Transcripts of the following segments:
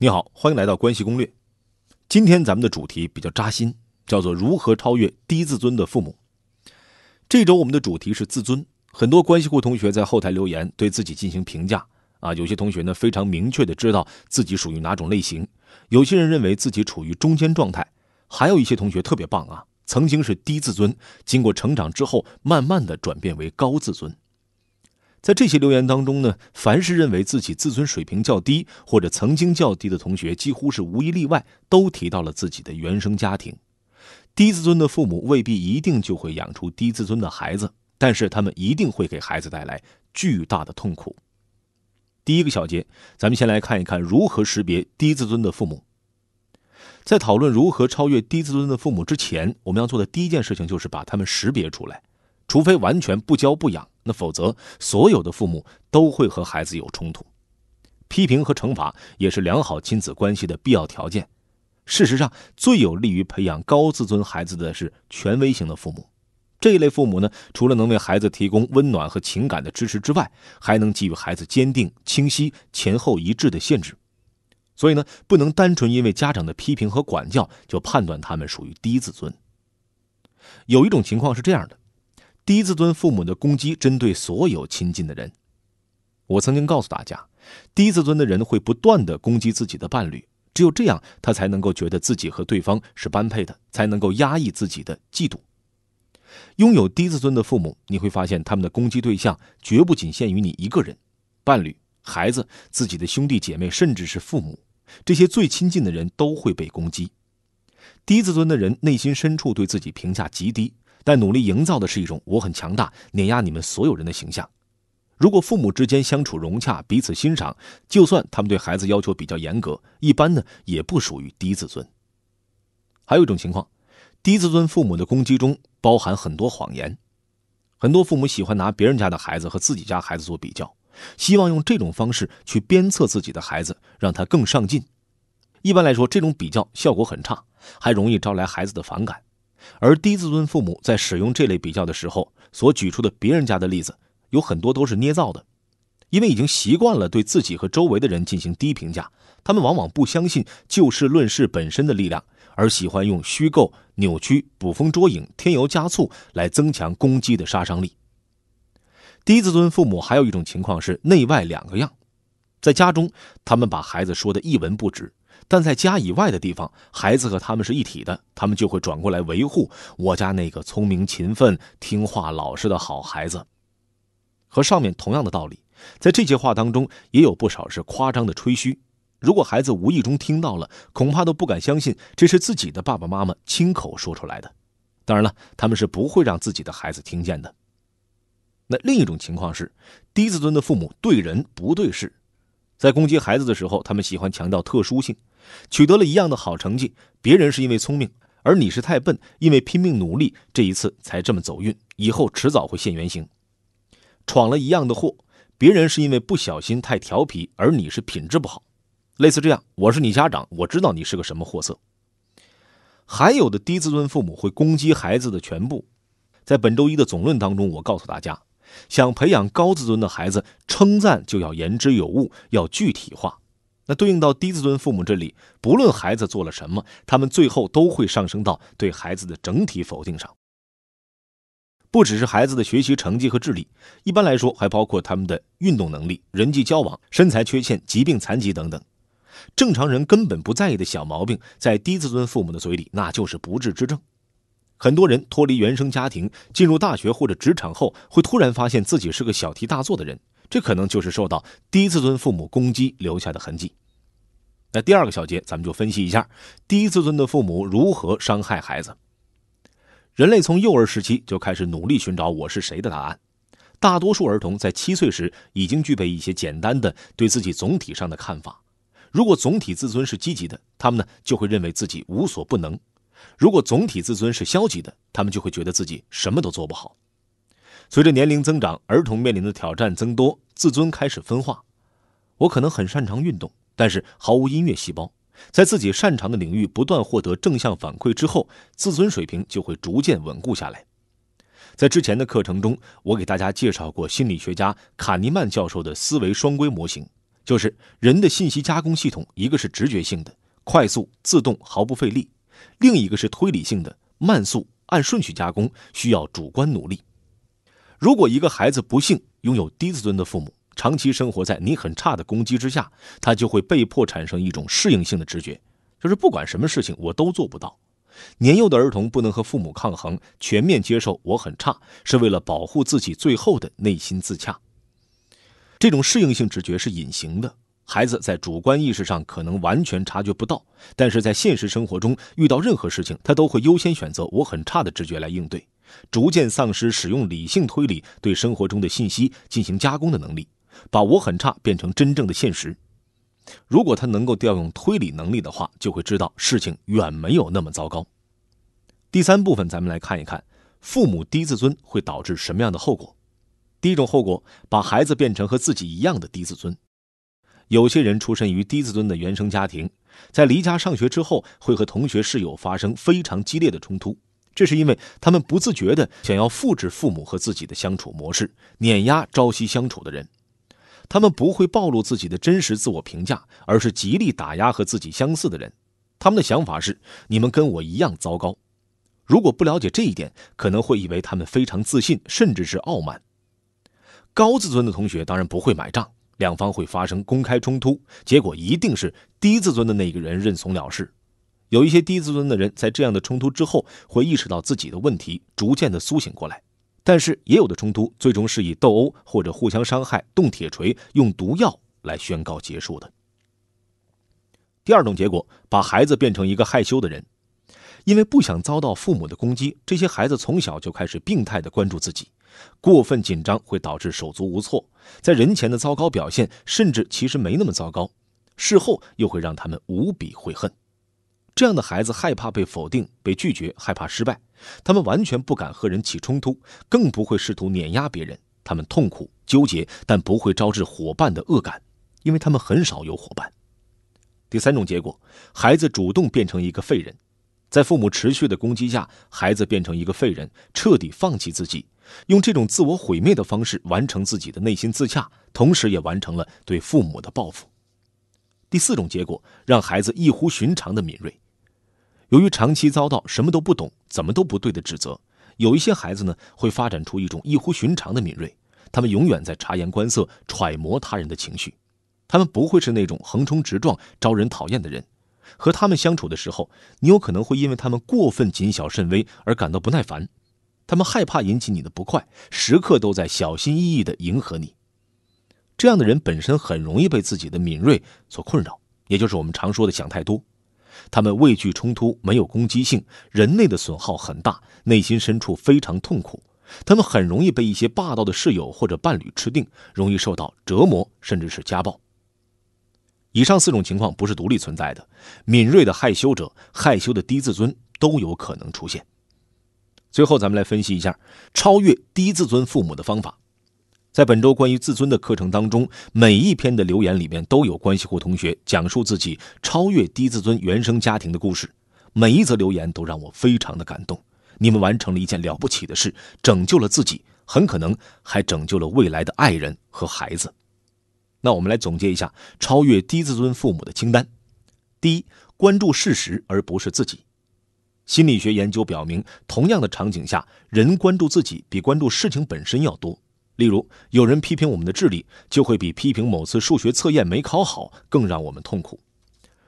你好，欢迎来到关系攻略。今天咱们的主题比较扎心，叫做如何超越低自尊的父母。这周我们的主题是自尊，很多关系户同学在后台留言对自己进行评价啊。有些同学呢非常明确的知道自己属于哪种类型，有些人认为自己处于中间状态，还有一些同学特别棒啊，曾经是低自尊，经过成长之后，慢慢的转变为高自尊。在这些留言当中呢，凡是认为自己自尊水平较低或者曾经较低的同学，几乎是无一例外都提到了自己的原生家庭。低自尊的父母未必一定就会养出低自尊的孩子，但是他们一定会给孩子带来巨大的痛苦。第一个小节，咱们先来看一看如何识别低自尊的父母。在讨论如何超越低自尊的父母之前，我们要做的第一件事情就是把他们识别出来，除非完全不教不养。那否则，所有的父母都会和孩子有冲突。批评和惩罚也是良好亲子关系的必要条件。事实上，最有利于培养高自尊孩子的是权威型的父母。这一类父母呢，除了能为孩子提供温暖和情感的支持之外，还能给予孩子坚定、清晰、前后一致的限制。所以呢，不能单纯因为家长的批评和管教就判断他们属于低自尊。有一种情况是这样的。低自尊父母的攻击针对所有亲近的人。我曾经告诉大家，低自尊的人会不断的攻击自己的伴侣，只有这样，他才能够觉得自己和对方是般配的，才能够压抑自己的嫉妒。拥有低自尊的父母，你会发现他们的攻击对象绝不仅限于你一个人，伴侣、孩子、自己的兄弟姐妹，甚至是父母，这些最亲近的人都会被攻击。低自尊的人内心深处对自己评价极低。在努力营造的是一种我很强大，碾压你们所有人的形象。如果父母之间相处融洽，彼此欣赏，就算他们对孩子要求比较严格，一般呢也不属于低自尊。还有一种情况，低自尊父母的攻击中包含很多谎言。很多父母喜欢拿别人家的孩子和自己家孩子做比较，希望用这种方式去鞭策自己的孩子，让他更上进。一般来说，这种比较效果很差，还容易招来孩子的反感。而低自尊父母在使用这类比较的时候，所举出的别人家的例子，有很多都是捏造的，因为已经习惯了对自己和周围的人进行低评价，他们往往不相信就事论事本身的力量，而喜欢用虚构、扭曲、捕风捉影、添油加醋来增强攻击的杀伤力。低自尊父母还有一种情况是内外两个样，在家中，他们把孩子说的一文不值。但在家以外的地方，孩子和他们是一体的，他们就会转过来维护我家那个聪明、勤奋、听话、老实的好孩子。和上面同样的道理，在这些话当中也有不少是夸张的吹嘘。如果孩子无意中听到了，恐怕都不敢相信这是自己的爸爸妈妈亲口说出来的。当然了，他们是不会让自己的孩子听见的。那另一种情况是，低自尊的父母对人不对事。在攻击孩子的时候，他们喜欢强调特殊性，取得了一样的好成绩，别人是因为聪明，而你是太笨，因为拼命努力这一次才这么走运，以后迟早会现原形，闯了一样的祸，别人是因为不小心太调皮，而你是品质不好，类似这样，我是你家长，我知道你是个什么货色。还有的低自尊父母会攻击孩子的全部，在本周一的总论当中，我告诉大家。想培养高自尊的孩子，称赞就要言之有物，要具体化。那对应到低自尊父母这里，不论孩子做了什么，他们最后都会上升到对孩子的整体否定上。不只是孩子的学习成绩和智力，一般来说还包括他们的运动能力、人际交往、身材缺陷、疾病残疾等等。正常人根本不在意的小毛病，在低自尊父母的嘴里，那就是不治之症。很多人脱离原生家庭，进入大学或者职场后，会突然发现自己是个小题大做的人，这可能就是受到低自尊父母攻击留下的痕迹。那第二个小节，咱们就分析一下低自尊的父母如何伤害孩子。人类从幼儿时期就开始努力寻找“我是谁”的答案，大多数儿童在七岁时已经具备一些简单的对自己总体上的看法。如果总体自尊是积极的，他们呢就会认为自己无所不能。如果总体自尊是消极的，他们就会觉得自己什么都做不好。随着年龄增长，儿童面临的挑战增多，自尊开始分化。我可能很擅长运动，但是毫无音乐细胞。在自己擅长的领域不断获得正向反馈之后，自尊水平就会逐渐稳固下来。在之前的课程中，我给大家介绍过心理学家卡尼曼教授的思维双规模型，就是人的信息加工系统，一个是直觉性的、快速、自动、毫不费力。另一个是推理性的，慢速，按顺序加工，需要主观努力。如果一个孩子不幸拥有低自尊的父母，长期生活在你很差的攻击之下，他就会被迫产生一种适应性的直觉，就是不管什么事情我都做不到。年幼的儿童不能和父母抗衡，全面接受我很差，是为了保护自己最后的内心自洽。这种适应性直觉是隐形的。孩子在主观意识上可能完全察觉不到，但是在现实生活中遇到任何事情，他都会优先选择“我很差”的直觉来应对，逐渐丧失使用理性推理对生活中的信息进行加工的能力，把“我很差”变成真正的现实。如果他能够调用推理能力的话，就会知道事情远没有那么糟糕。第三部分，咱们来看一看，父母低自尊会导致什么样的后果？第一种后果，把孩子变成和自己一样的低自尊。有些人出身于低自尊的原生家庭，在离家上学之后，会和同学室友发生非常激烈的冲突。这是因为他们不自觉地想要复制父母和自己的相处模式，碾压朝夕相处的人。他们不会暴露自己的真实自我评价，而是极力打压和自己相似的人。他们的想法是：“你们跟我一样糟糕。”如果不了解这一点，可能会以为他们非常自信，甚至是傲慢。高自尊的同学当然不会买账。两方会发生公开冲突，结果一定是低自尊的那个人认怂了事。有一些低自尊的人在这样的冲突之后会意识到自己的问题，逐渐的苏醒过来。但是也有的冲突最终是以斗殴或者互相伤害、动铁锤、用毒药来宣告结束的。第二种结果，把孩子变成一个害羞的人，因为不想遭到父母的攻击，这些孩子从小就开始病态的关注自己。过分紧张会导致手足无措，在人前的糟糕表现，甚至其实没那么糟糕。事后又会让他们无比悔恨。这样的孩子害怕被否定、被拒绝，害怕失败，他们完全不敢和人起冲突，更不会试图碾压别人。他们痛苦、纠结，但不会招致伙伴的恶感，因为他们很少有伙伴。第三种结果，孩子主动变成一个废人。在父母持续的攻击下，孩子变成一个废人，彻底放弃自己，用这种自我毁灭的方式完成自己的内心自洽，同时也完成了对父母的报复。第四种结果，让孩子异乎寻常的敏锐。由于长期遭到什么都不懂、怎么都不对的指责，有一些孩子呢会发展出一种异乎寻常的敏锐。他们永远在察言观色、揣摩他人的情绪，他们不会是那种横冲直撞、招人讨厌的人。和他们相处的时候，你有可能会因为他们过分谨小慎微而感到不耐烦。他们害怕引起你的不快，时刻都在小心翼翼地迎合你。这样的人本身很容易被自己的敏锐所困扰，也就是我们常说的想太多。他们畏惧冲突，没有攻击性，人类的损耗很大，内心深处非常痛苦。他们很容易被一些霸道的室友或者伴侣吃定，容易受到折磨，甚至是家暴。以上四种情况不是独立存在的，敏锐的害羞者、害羞的低自尊都有可能出现。最后，咱们来分析一下超越低自尊父母的方法。在本周关于自尊的课程当中，每一篇的留言里面都有关系户同学讲述自己超越低自尊原生家庭的故事，每一则留言都让我非常的感动。你们完成了一件了不起的事，拯救了自己，很可能还拯救了未来的爱人和孩子。那我们来总结一下超越低自尊父母的清单：第一，关注事实而不是自己。心理学研究表明，同样的场景下，人关注自己比关注事情本身要多。例如，有人批评我们的智力，就会比批评某次数学测验没考好更让我们痛苦。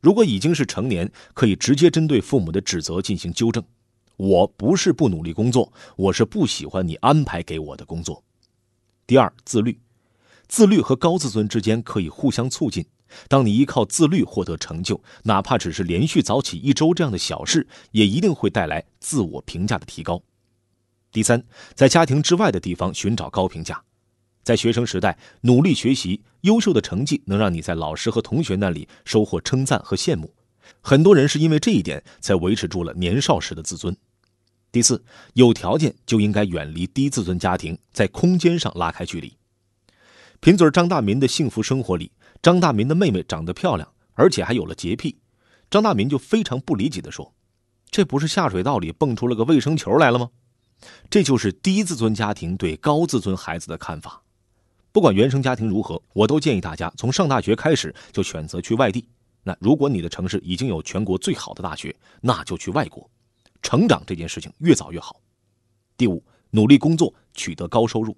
如果已经是成年，可以直接针对父母的指责进行纠正。我不是不努力工作，我是不喜欢你安排给我的工作。第二，自律。自律和高自尊之间可以互相促进。当你依靠自律获得成就，哪怕只是连续早起一周这样的小事，也一定会带来自我评价的提高。第三，在家庭之外的地方寻找高评价，在学生时代努力学习，优秀的成绩能让你在老师和同学那里收获称赞和羡慕。很多人是因为这一点才维持住了年少时的自尊。第四，有条件就应该远离低自尊家庭，在空间上拉开距离。贫嘴张大民的幸福生活里，张大民的妹妹长得漂亮，而且还有了洁癖。张大民就非常不理解地说：“这不是下水道里蹦出了个卫生球来了吗？”这就是低自尊家庭对高自尊孩子的看法。不管原生家庭如何，我都建议大家从上大学开始就选择去外地。那如果你的城市已经有全国最好的大学，那就去外国。成长这件事情越早越好。第五，努力工作，取得高收入。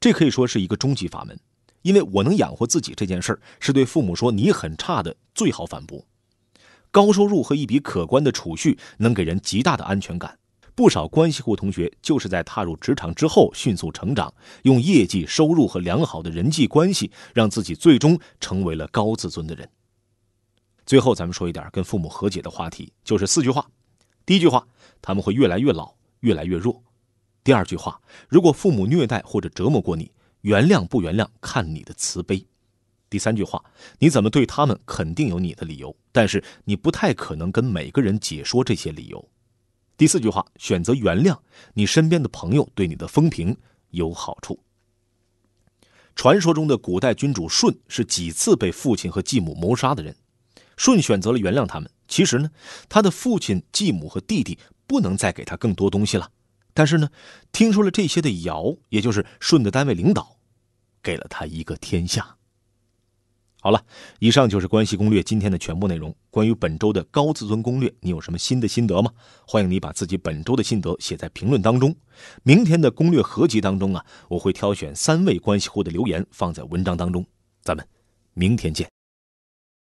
这可以说是一个终极法门，因为我能养活自己这件事儿，是对父母说你很差的最好反驳。高收入和一笔可观的储蓄能给人极大的安全感。不少关系户同学就是在踏入职场之后迅速成长，用业绩、收入和良好的人际关系，让自己最终成为了高自尊的人。最后，咱们说一点跟父母和解的话题，就是四句话。第一句话，他们会越来越老，越来越弱。第二句话，如果父母虐待或者折磨过你，原谅不原谅看你的慈悲。第三句话，你怎么对他们，肯定有你的理由，但是你不太可能跟每个人解说这些理由。第四句话，选择原谅，你身边的朋友对你的风评有好处。传说中的古代君主舜是几次被父亲和继母谋杀的人，舜选择了原谅他们。其实呢，他的父亲、继母和弟弟不能再给他更多东西了。但是呢，听说了这些的尧，也就是舜的单位领导，给了他一个天下。好了，以上就是关系攻略今天的全部内容。关于本周的高自尊攻略，你有什么新的心得吗？欢迎你把自己本周的心得写在评论当中。明天的攻略合集当中啊，我会挑选三位关系户的留言放在文章当中。咱们明天见。